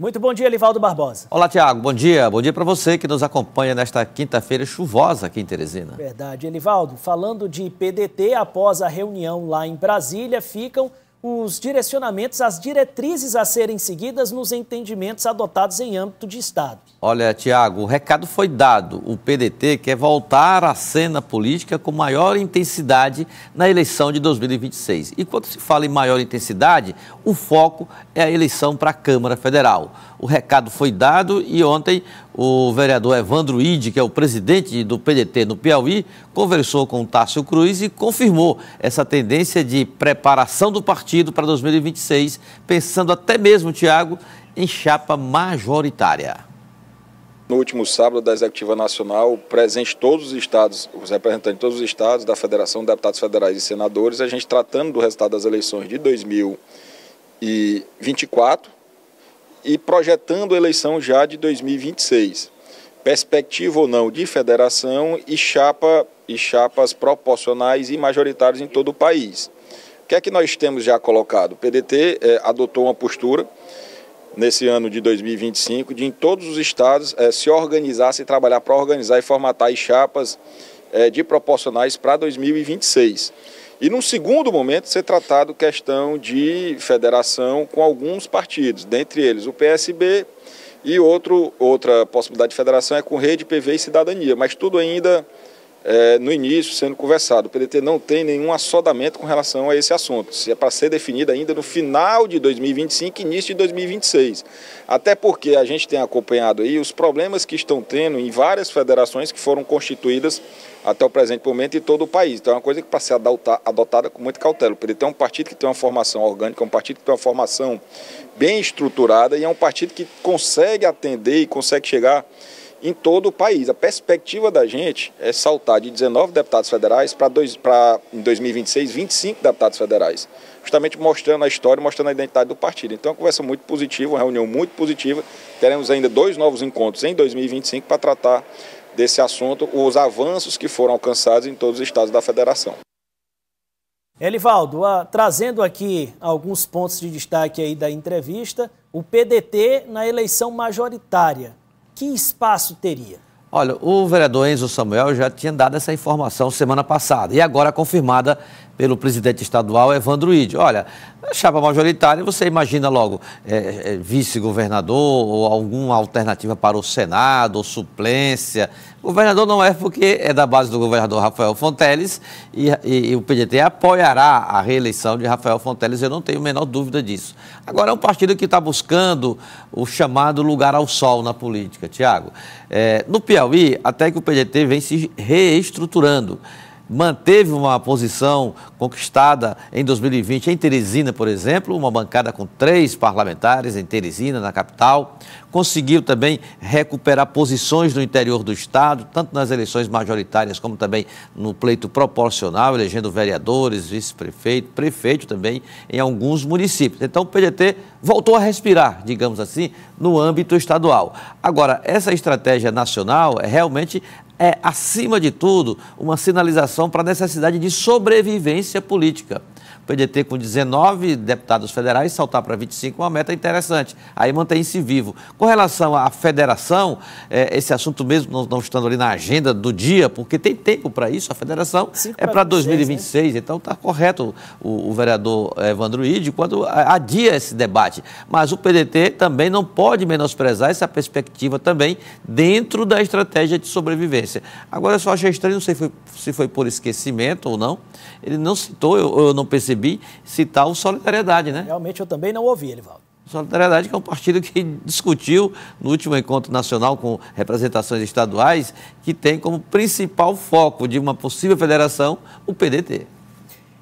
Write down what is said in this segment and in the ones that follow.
Muito bom dia, Livaldo Barbosa. Olá, Tiago. Bom dia. Bom dia para você que nos acompanha nesta quinta-feira chuvosa aqui em Teresina. Verdade. Elivaldo, falando de PDT, após a reunião lá em Brasília, ficam os direcionamentos, as diretrizes a serem seguidas nos entendimentos adotados em âmbito de Estado. Olha, Tiago, o recado foi dado. O PDT quer voltar à cena política com maior intensidade na eleição de 2026. E quando se fala em maior intensidade, o foco é a eleição para a Câmara Federal o recado foi dado e ontem o vereador Evandro Ide, que é o presidente do PDT no Piauí, conversou com o Tássio Cruz e confirmou essa tendência de preparação do partido para 2026, pensando até mesmo, Tiago, em chapa majoritária. No último sábado, da Executiva Nacional, presente todos os estados, os representantes de todos os estados da Federação de Deputados Federais e Senadores, a gente tratando do resultado das eleições de 2024 e projetando a eleição já de 2026. Perspectiva ou não de federação e, chapa, e chapas proporcionais e majoritárias em todo o país. O que é que nós temos já colocado? O PDT é, eh, adotou uma postura nesse ano de 2025 de em todos os estados é, se organizar, se trabalhar para organizar e formatar as chapas é, de proporcionais para 2026. E num segundo momento ser tratado questão de federação com alguns partidos, dentre eles o PSB e outro, outra possibilidade de federação é com Rede PV e Cidadania, mas tudo ainda é, no início sendo conversado. O PDT não tem nenhum assodamento com relação a esse assunto. Se é para ser definido ainda no final de 2025 início de 2026. Até porque a gente tem acompanhado aí os problemas que estão tendo em várias federações que foram constituídas até o presente momento em todo o país. Então é uma coisa que para ser adotada com muita cautela. Ele tem um partido que tem uma formação orgânica, um partido que tem uma formação bem estruturada e é um partido que consegue atender e consegue chegar em todo o país. A perspectiva da gente é saltar de 19 deputados federais para em 2026 25 deputados federais, justamente mostrando a história, mostrando a identidade do partido. Então, é uma conversa muito positiva, uma reunião muito positiva. Teremos ainda dois novos encontros em 2025 para tratar desse assunto, os avanços que foram alcançados em todos os estados da federação. Elivaldo, a, ah, trazendo aqui alguns pontos de destaque aí da entrevista, o PDT na eleição majoritária, que espaço teria? Olha, o vereador Enzo Samuel já tinha dado essa informação semana passada e agora confirmada pelo presidente estadual Evandro Ide. Olha, chapa majoritária, você imagina logo é, é, vice-governador ou alguma alternativa para o Senado ou suplência. Governador não é porque é da base do governador Rafael Fonteles e, e, e o PDT apoiará a reeleição de Rafael Fonteles, eu não tenho a menor dúvida disso. Agora é um partido que está buscando o chamado lugar ao sol na política, Tiago. É, no Piauí, até que o PDT vem se reestruturando manteve uma posição conquistada em 2020 em Teresina, por exemplo, uma bancada com três parlamentares em Teresina, na capital. Conseguiu também recuperar posições no interior do Estado, tanto nas eleições majoritárias como também no pleito proporcional, elegendo vereadores, vice-prefeito, prefeito também em alguns municípios. Então o PDT voltou a respirar, digamos assim, no âmbito estadual. Agora, essa estratégia nacional é realmente é, acima de tudo, uma sinalização para a necessidade de sobrevivência política. O PDT com 19 deputados federais, saltar para 25 é uma meta interessante. Aí mantém-se vivo. Com relação à federação, é, esse assunto mesmo não, não, estando ali na agenda do dia, porque tem tempo para isso, a federação é para 2026, né? então está correto o, o, vereador eh, Evandro Ide quando adia esse debate. Mas o PDT também não pode menosprezar essa perspectiva também dentro da estratégia de sobrevivência. Agora eu só achei estranho, não sei se foi, se foi por esquecimento ou não, ele não citou, eu, eu não pensei percebi, citar o Solidariedade, né? Realmente eu também não ouvi, Elivaldo. Solidariedade, que é um partido que discutiu no último encontro nacional com representações estaduais, que tem como principal foco de uma possível federação o PDT.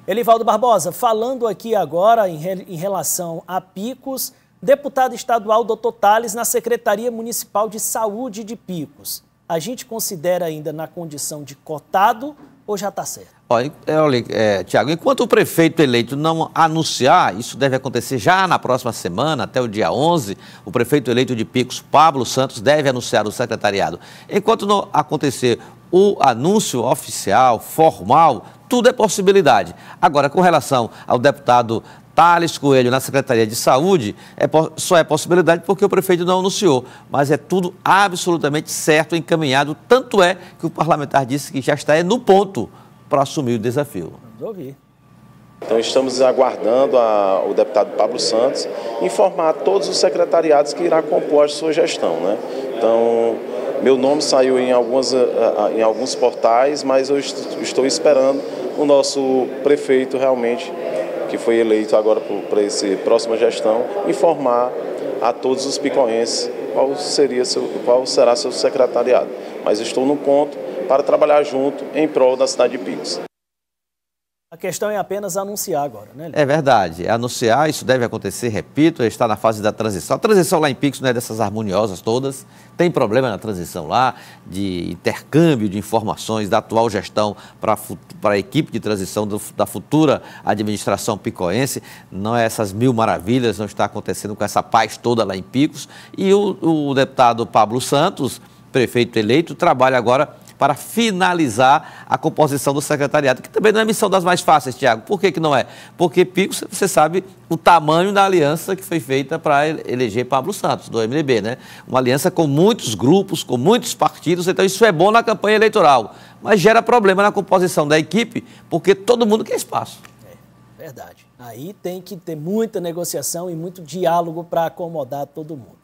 Elivaldo Barbosa, falando aqui agora em, re, em relação a picos, deputado estadual doutor Tales na Secretaria Municipal de Saúde de Picos. A gente considera ainda na condição de cotado ou já está certo? É, olha, é, Tiago, enquanto o prefeito eleito não anunciar, isso deve acontecer já na próxima semana, até o dia 11, o prefeito eleito de Picos, Pablo Santos, deve anunciar o secretariado. Enquanto não acontecer o anúncio oficial, formal, tudo é possibilidade. Agora, com relação ao deputado Thales Coelho na Secretaria de Saúde, é, só é possibilidade porque o prefeito não anunciou. Mas é tudo absolutamente certo, encaminhado. Tanto é que o parlamentar disse que já está no ponto para assumir o desafio. Vamos ouvir. Então estamos aguardando a, o deputado Pablo Santos informar a todos os secretariados que irá compor a sua gestão. Né? Então, meu nome saiu em, algumas, eh, eh, ah, em alguns portais, mas eu estou esperando o nosso prefeito realmente, que foi eleito agora para essa próxima gestão, informar a todos os picoenses qual, seria seu, qual será seu secretariado. Mas estou no ponto para trabalhar junto em prol da cidade de Picos. A questão é apenas anunciar agora, né? Lito? É verdade, anunciar, isso deve acontecer, repito, está na fase da transição. A transição lá em Pix não é dessas harmoniosas todas, tem problema na transição lá, de intercâmbio de informações da atual gestão para a equipe de transição do, da futura administração picoense. Não é essas mil maravilhas, não está acontecendo com essa paz toda lá em Picos. E o, o deputado Pablo Santos, prefeito eleito, trabalha agora para finalizar a composição do secretariado, que também não é missão das mais fáceis, Tiago. Por que, que não é? Porque pico você sabe o tamanho da aliança que foi feita para eleger Pablo Santos, do MDB, né? Uma aliança com muitos grupos, com muitos partidos, então isso é bom na campanha eleitoral, mas gera problema na composição da equipe, porque todo mundo quer espaço. É, verdade. Aí tem que ter muita negociação e muito diálogo para acomodar todo mundo.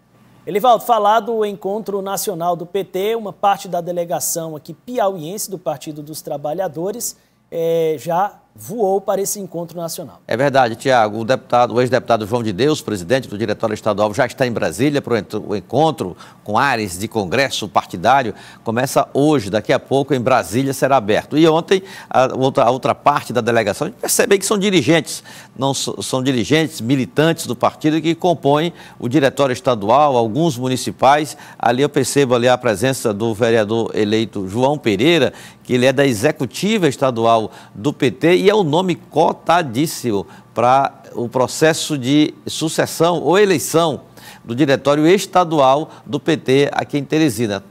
Elivaldo, falar do encontro nacional do PT, uma parte da delegação aqui piauiense do Partido dos Trabalhadores é, já voou para esse encontro nacional. É verdade, Tiago. O deputado, o ex-deputado João de Deus, presidente do Diretório Estadual, já está em Brasília para o encontro com áreas de congresso partidário. Começa hoje, daqui a pouco, em Brasília será aberto. E ontem, a outra, a outra parte da delegação, a gente percebe que são dirigentes, não são dirigentes militantes do partido que compõem o Diretório Estadual, alguns municipais. Ali eu percebo ali a presença do vereador eleito João Pereira, que ele é da executiva estadual do PT é um nome cotadíssimo para o processo de sucessão ou eleição do Diretório Estadual do PT aqui em Teresina.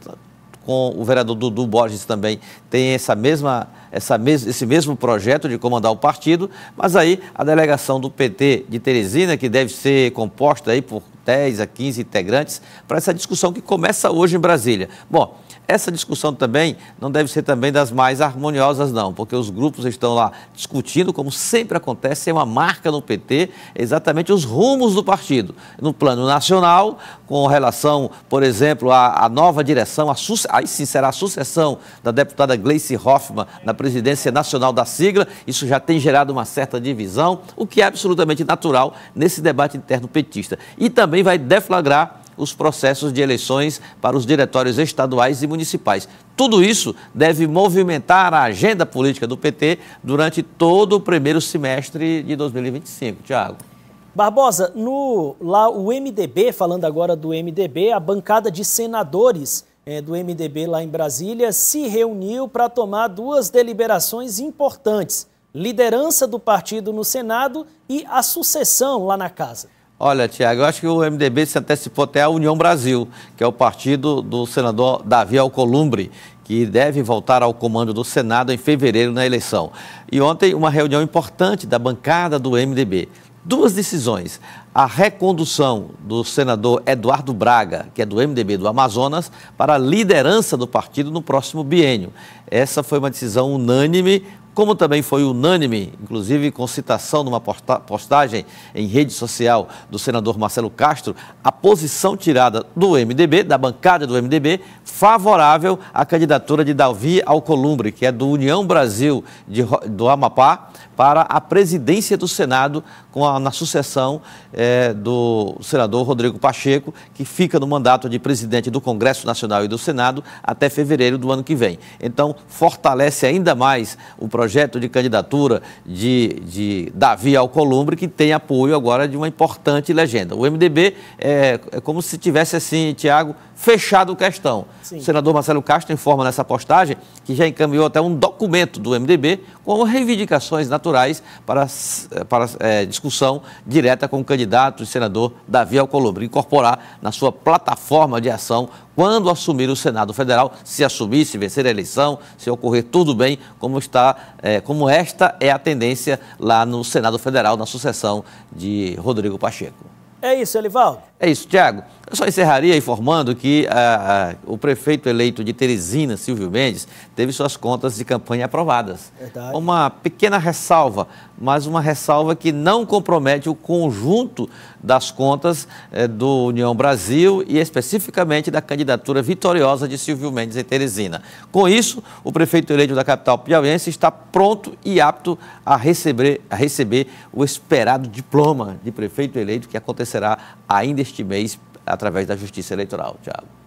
Com o vereador Dudu Borges também tem essa mesma, essa mes esse mesmo projeto de comandar o partido, mas aí a delegação do PT de Teresina, que deve ser composta aí por 10 a 15 integrantes, para essa discussão que começa hoje em Brasília. Bom, essa discussão também não deve ser também das mais harmoniosas, não, porque os grupos estão lá discutindo, como sempre acontece, é uma marca no PT, exatamente os rumos do partido. No plano nacional, com relação, por exemplo, à, à nova direção, a, aí sim será a sucessão da deputada Gleice Hoffmann na presidência nacional da sigla, isso já tem gerado uma certa divisão, o que é absolutamente natural nesse debate interno petista. E também vai deflagrar os processos de eleições para os diretórios estaduais e municipais. Tudo isso deve movimentar a agenda política do PT durante todo o primeiro semestre de 2025. Tiago. Barbosa, no, lá o MDB, falando agora do MDB, a bancada de senadores é, do MDB lá em Brasília se reuniu para tomar duas deliberações importantes: liderança do partido no Senado e a sucessão lá na casa. Olha, Tiago, eu acho que o MDB se antecipou até a União Brasil, que é o partido do senador Davi Alcolumbre, que deve voltar ao comando do Senado em fevereiro na eleição. E ontem, uma reunião importante da bancada do MDB. Duas decisões. A recondução do senador Eduardo Braga, que é do MDB do Amazonas, para a liderança do partido no próximo biênio. Essa foi uma decisão unânime, como também foi unânime, inclusive com citação numa postagem em rede social do senador Marcelo Castro, a posição tirada do MDB, da bancada do MDB, favorável à candidatura de Davi Alcolumbre, que é do União Brasil de, do Amapá, para a presidência do Senado com a, na sucessão é, do senador Rodrigo Pacheco, que fica no mandato de presidente do Congresso Nacional e do Senado até fevereiro do ano que vem. Então, fortalece ainda mais o projeto projeto de candidatura de, de Davi Alcolumbre, que tem apoio agora de uma importante legenda. O MDB é, é como se tivesse, assim, Tiago, fechado questão. Sim. O senador Marcelo Castro informa nessa postagem que já encaminhou até um documento do MDB com reivindicações naturais para, para é, discussão direta com o candidato e senador Davi Alcolumbre, incorporar na sua plataforma de ação quando assumir o Senado Federal, se assumir, se vencer a eleição, se ocorrer tudo bem, como está, é, como esta é a tendência lá no Senado Federal na sucessão de Rodrigo Pacheco. É isso, Elivaldo. É isso, Tiago. Eu só encerraria informando que ah, ah, o prefeito eleito de Teresina, Silvio Mendes, teve suas contas de campanha aprovadas. Verdade. Uma pequena ressalva, mas uma ressalva que não compromete o conjunto das contas eh, do União Brasil e especificamente da candidatura vitoriosa de Silvio Mendes em Teresina. Com isso, o prefeito eleito da capital piauiense está pronto e apto a receber, a receber o esperado diploma de prefeito eleito que acontecerá ainda este mês através da Justiça Eleitoral, Tiago.